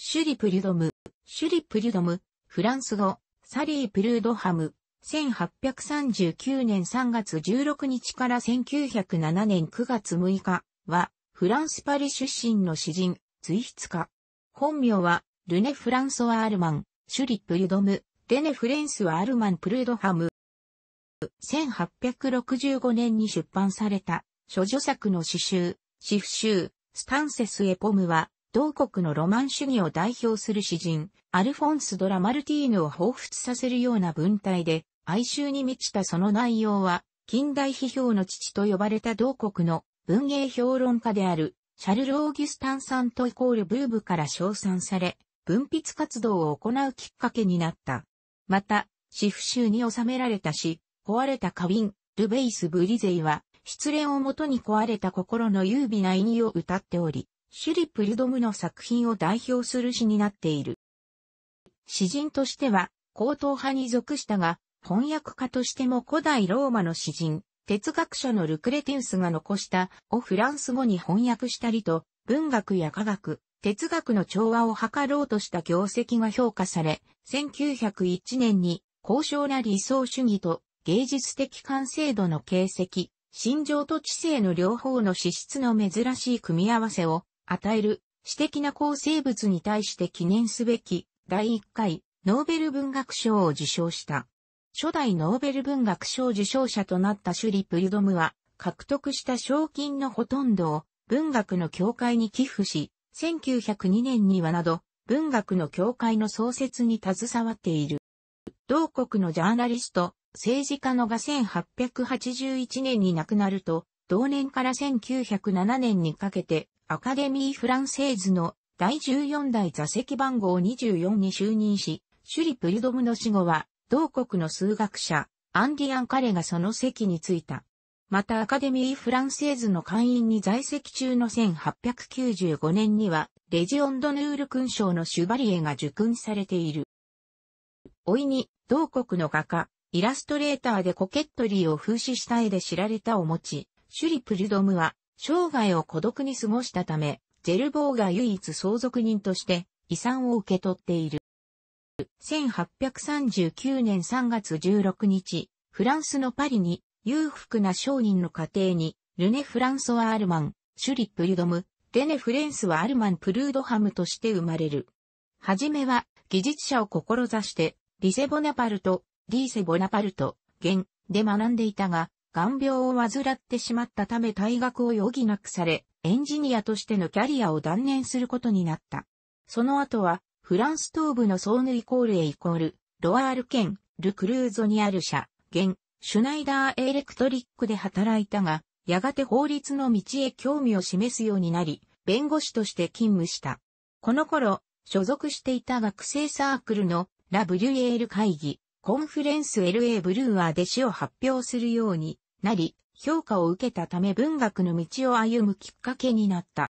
シュリプリュドム、シュリプリュドム、フランス語、サリー・プルードハム、1839年3月16日から1907年9月6日は、フランス・パリ出身の詩人、随筆家。本名は、ルネ・フランソワ・アルマン、シュリ・プリュドム、デネ・フレンスワ・アルマン・プルードハム。1865年に出版された、諸女作の詩集、詩譜集、スタンセス・エポムは、同国のロマン主義を代表する詩人、アルフォンス・ドラ・マルティーヌを彷彿させるような文体で、哀愁に満ちたその内容は、近代批評の父と呼ばれた同国の文芸評論家である、シャルル・オーギュスタン・サントイコール・ブーブから称賛され、文筆活動を行うきっかけになった。また、詩譜集に収められた詩、壊れた花瓶、ルベイス・ブリゼイは、失恋をもとに壊れた心の優美な意味を歌っており、シュリ・プルドムの作品を代表する詩になっている。詩人としては、高等派に属したが、翻訳家としても古代ローマの詩人、哲学者のルクレティウスが残したをフランス語に翻訳したりと、文学や科学、哲学の調和を図ろうとした業績が評価され、1901年に高尚な理想主義と芸術的完成度の形跡、心情と知性の両方の資質の珍しい組み合わせを与える、私的な構成物に対して記念すべき、第1回、ノーベル文学賞を受賞した。初代ノーベル文学賞受賞者となったシュリ・プリドムは、獲得した賞金のほとんどを文学の協会に寄付し、1902年にはなど、文学の協会の創設に携わっている。同国のジャーナリスト、政治家のが1881年に亡くなると、同年から1907年にかけて、アカデミー・フランセーズの第14代座席番号24に就任し、シュリ・プリドムの死後は、同国の数学者、アンディアン・カレがその席に着いた。またアカデミー・フランセーズの会員に在籍中の1895年には、レジオンド・ヌール勲章のシュバリエが受勲されている。おいに、同国の画家、イラストレーターでコケットリーを風刺した絵で知られたを持ち、シュリプルドムは、生涯を孤独に過ごしたため、ジェルボーが唯一相続人として遺産を受け取っている。1839年3月16日、フランスのパリに裕福な商人の家庭に、ルネ・フランソワ・アルマン、シュリップ・ユドム、レネ・フレンスはアルマン・プルードハムとして生まれる。はじめは、技術者を志して、リセ・ボナパルト、リーセ・ボナパルト、ン、で学んでいたが、眼病を患ってしまったため退学を余儀なくされ、エンジニアとしてのキャリアを断念することになった。その後は、フランス東部のソーヌイコールへイコール、ロワール県、ルクルーゾにある社、現、シュナイダーエレクトリックで働いたが、やがて法律の道へ興味を示すようになり、弁護士として勤務した。この頃、所属していた学生サークルのラ・ブリュエール会議、コンフレンス LA ブルーは弟子を発表するようになり、評価を受けたため文学の道を歩むきっかけになった。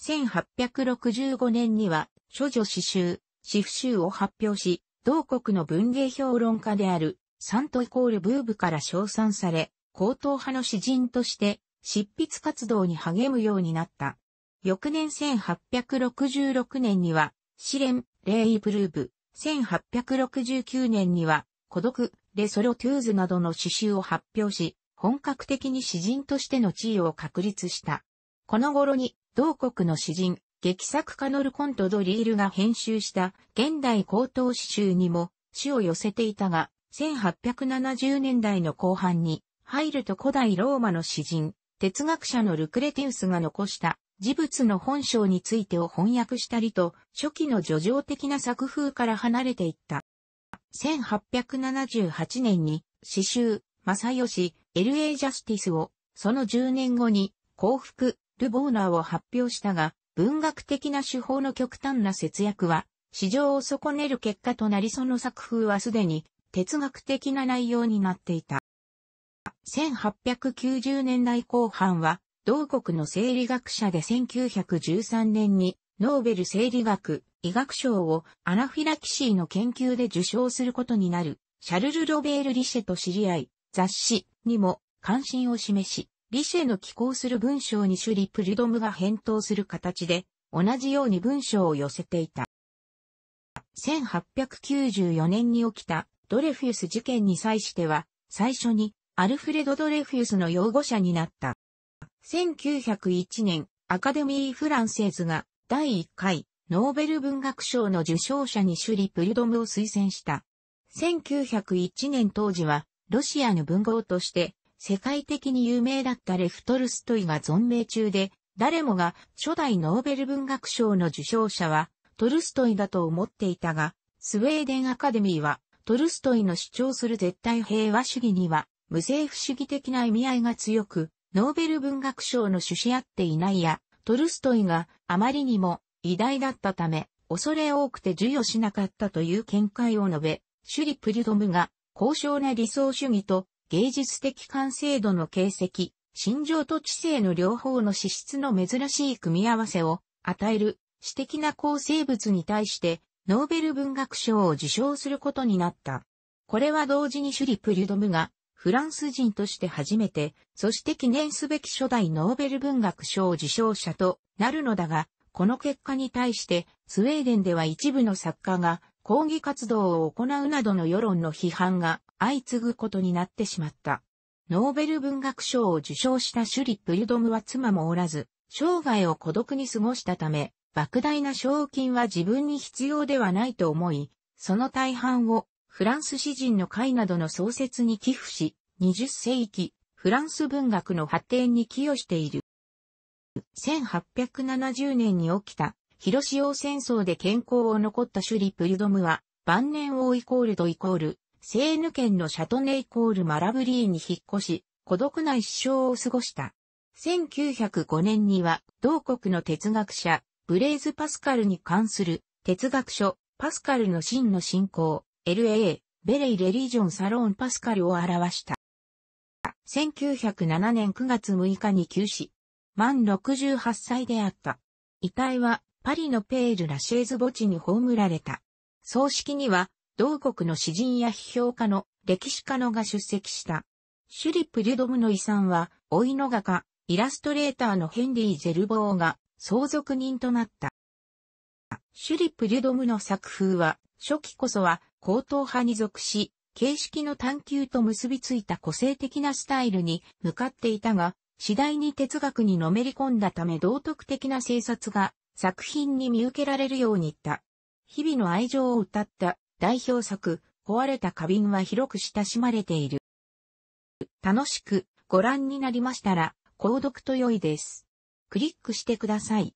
1865年には、諸女詩集、詩譜集を発表し、同国の文芸評論家である、サントイコールブーブから称賛され、高等派の詩人として、執筆活動に励むようになった。翌年1866年には、試練、レイ・ブルーブ、1869年には、孤独、レソロトゥーズなどの詩集を発表し、本格的に詩人としての地位を確立した。この頃に、同国の詩人、劇作家ノルコント・ドリールが編集した現代高等詩集にも詩を寄せていたが、1870年代の後半に、入ると古代ローマの詩人、哲学者のルクレティウスが残した事物の本性についてを翻訳したりと、初期の叙情的な作風から離れていった。1878年に、詩集、正義、LA ジャスティスを、その10年後に、幸福、ルボーナーを発表したが、文学的な手法の極端な節約は、市場を損ねる結果となりその作風はすでに、哲学的な内容になっていた。1890年代後半は、同国の生理学者で1913年にノーベル生理学医学賞をアナフィラキシーの研究で受賞することになるシャルル・ロベール・リシェと知り合い雑誌にも関心を示しリシェの寄稿する文章にシュリ・プリドムが返答する形で同じように文章を寄せていた。1894年に起きたドレフィウス事件に際しては最初にアルフレド・ドレフィウスの擁護者になった。1901年、アカデミー・フランセーズが第1回ノーベル文学賞の受賞者にシュリ・プルドムを推薦した。1901年当時は、ロシアの文豪として、世界的に有名だったレフトルストイが存命中で、誰もが初代ノーベル文学賞の受賞者は、トルストイだと思っていたが、スウェーデンアカデミーは、トルストイの主張する絶対平和主義には、無政府主義的な意味合いが強く、ノーベル文学賞の主旨合っていないや、トルストイがあまりにも偉大だったため、恐れ多くて授与しなかったという見解を述べ、シュリプリュドムが高尚な理想主義と芸術的完成度の形跡、心情と知性の両方の資質の珍しい組み合わせを与える私的な構成物に対してノーベル文学賞を受賞することになった。これは同時にシュリプリュドムがフランス人として初めて、そして記念すべき初代ノーベル文学賞受賞者となるのだが、この結果に対して、スウェーデンでは一部の作家が抗議活動を行うなどの世論の批判が相次ぐことになってしまった。ノーベル文学賞を受賞したシュリップ・ユドムは妻もおらず、生涯を孤独に過ごしたため、莫大な賞金は自分に必要ではないと思い、その大半をフランス詩人の会などの創設に寄付し、20世紀、フランス文学の発展に寄与している。1870年に起きた、広潮戦争で健康を残ったシュリ・プリドムは、晩年王イコールドイコール、セーヌ県のシャトネイコールマラブリーに引っ越し、孤独な一生を過ごした。1905年には、同国の哲学者、ブレイズ・パスカルに関する哲学書、パスカルの真の信仰、LA、ベレイレリージョンサローンパスカルを表した。1907年9月6日に急死。満68歳であった。遺体はパリのペール・ラシェーズ墓地に葬られた。葬式には、同国の詩人や批評家の歴史家のが出席した。シュリップ・デュドムの遺産は、老いの画家、イラストレーターのヘンリー・ゼルボーが相続人となった。シュリップ・デュドムの作風は、初期こそは高等派に属し、形式の探求と結びついた個性的なスタイルに向かっていたが、次第に哲学にのめり込んだため道徳的な政策が作品に見受けられるようにいった。日々の愛情を歌った代表作、壊れた花瓶は広く親しまれている。楽しくご覧になりましたら、購読と良いです。クリックしてください。